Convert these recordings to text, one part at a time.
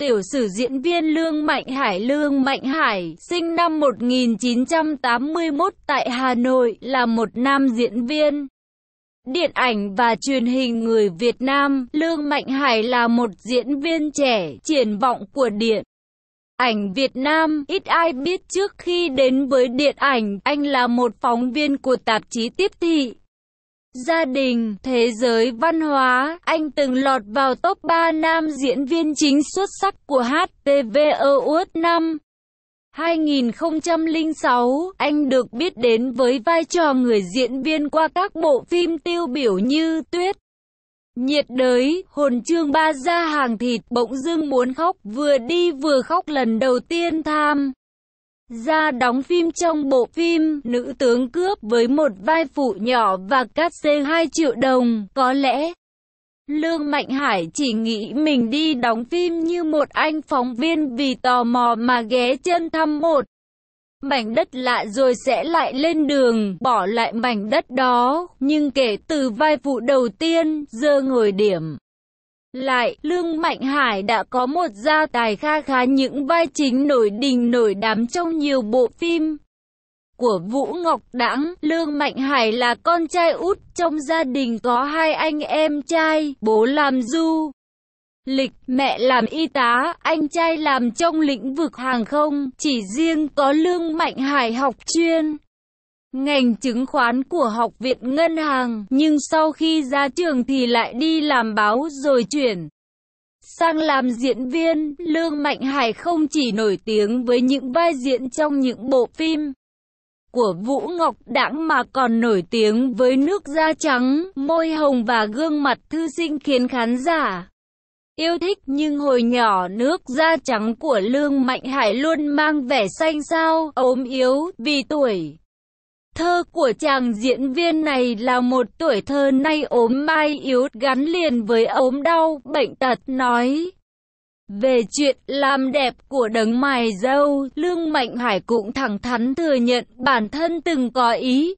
Tiểu sử diễn viên Lương Mạnh Hải Lương Mạnh Hải, sinh năm 1981 tại Hà Nội, là một nam diễn viên. Điện ảnh và truyền hình người Việt Nam, Lương Mạnh Hải là một diễn viên trẻ, triển vọng của điện. Ảnh Việt Nam, ít ai biết trước khi đến với điện ảnh, anh là một phóng viên của tạp chí Tiếp Thị, gia đình, thế giới văn hóa, anh từng lọt vào top 3 nam diễn viên chính xuất sắc của HTV Awards năm 2006, anh được biết đến với vai trò người diễn viên qua các bộ phim tiêu biểu như Tuyết, Nhiệt đới, hồn trương ba ra hàng thịt, bỗng dưng muốn khóc, vừa đi vừa khóc lần đầu tiên tham ra đóng phim trong bộ phim Nữ tướng cướp với một vai phụ nhỏ và cắt xê 2 triệu đồng, có lẽ. Lương Mạnh Hải chỉ nghĩ mình đi đóng phim như một anh phóng viên vì tò mò mà ghé chân thăm một mảnh đất lạ rồi sẽ lại lên đường, bỏ lại mảnh đất đó. Nhưng kể từ vai phụ đầu tiên, giờ ngồi điểm. Lại, Lương Mạnh Hải đã có một gia tài kha khá những vai chính nổi đình nổi đám trong nhiều bộ phim của Vũ Ngọc Đãng, Lương Mạnh Hải là con trai út, trong gia đình có hai anh em trai, bố làm du lịch, mẹ làm y tá, anh trai làm trong lĩnh vực hàng không, chỉ riêng có Lương Mạnh Hải học chuyên ngành chứng khoán của Học viện Ngân hàng, nhưng sau khi ra trường thì lại đi làm báo rồi chuyển sang làm diễn viên. Lương Mạnh Hải không chỉ nổi tiếng với những vai diễn trong những bộ phim của Vũ Ngọc Đãng mà còn nổi tiếng với nước da trắng, môi hồng và gương mặt thư sinh khiến khán giả yêu thích nhưng hồi nhỏ nước da trắng của Lương Mạnh Hải luôn mang vẻ xanh xao, ốm yếu vì tuổi thơ của chàng diễn viên này là một tuổi thơ nay ốm mai yếu gắn liền với ốm đau, bệnh tật, nói. Về chuyện làm đẹp của đấng mài dâu, Lương Mạnh Hải cũng thẳng thắn thừa nhận bản thân từng có ý.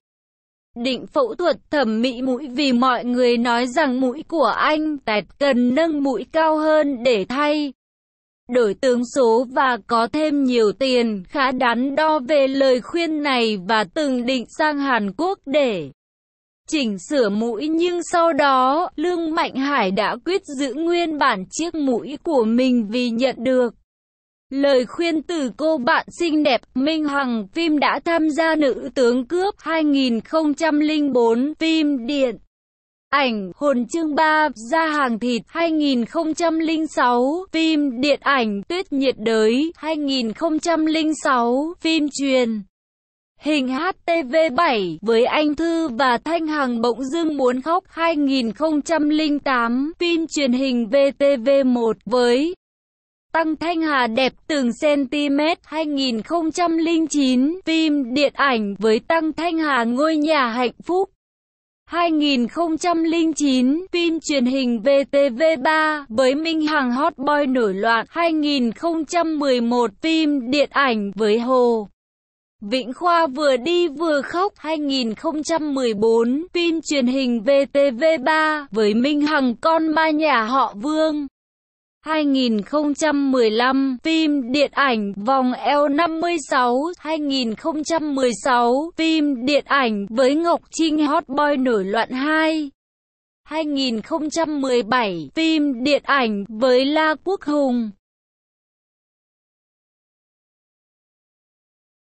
Định phẫu thuật thẩm mỹ mũi vì mọi người nói rằng mũi của anh tẹt cần nâng mũi cao hơn để thay đổi tướng số và có thêm nhiều tiền khá đắn đo về lời khuyên này và từng định sang Hàn Quốc để chỉnh sửa mũi nhưng sau đó Lương Mạnh Hải đã quyết giữ nguyên bản chiếc mũi của mình vì nhận được lời khuyên từ cô bạn xinh đẹp Minh Hằng phim đã tham gia nữ tướng cướp 2004 phim điện ảnh, hồn chương 3, ra hàng thịt 2006, phim điện ảnh, tuyết nhiệt đới 2006, phim truyền. Hình HTV7 với anh Thư và Thanh Hằng bỗng dưng muốn khóc 2008 phim truyền hình VTV1 với Tăng Thanh Hà đẹp từng cm 2009 phim điện ảnh với Tăng Thanh Hà ngôi nhà hạnh phúc 2009, phim truyền hình VTV3 với Minh Hằng Hot Boy nổi loạn 2011, phim điện ảnh với Hồ Vĩnh Khoa vừa đi vừa khóc 2014, phim truyền hình VTV3 với Minh Hằng con ma nhà họ Vương. 2015 phim điện ảnh vòng L56 2016 phim điện ảnh với Ngọc Trinh Hot Boy nổi loạn 2 2017 phim điện ảnh với La Quốc Hùng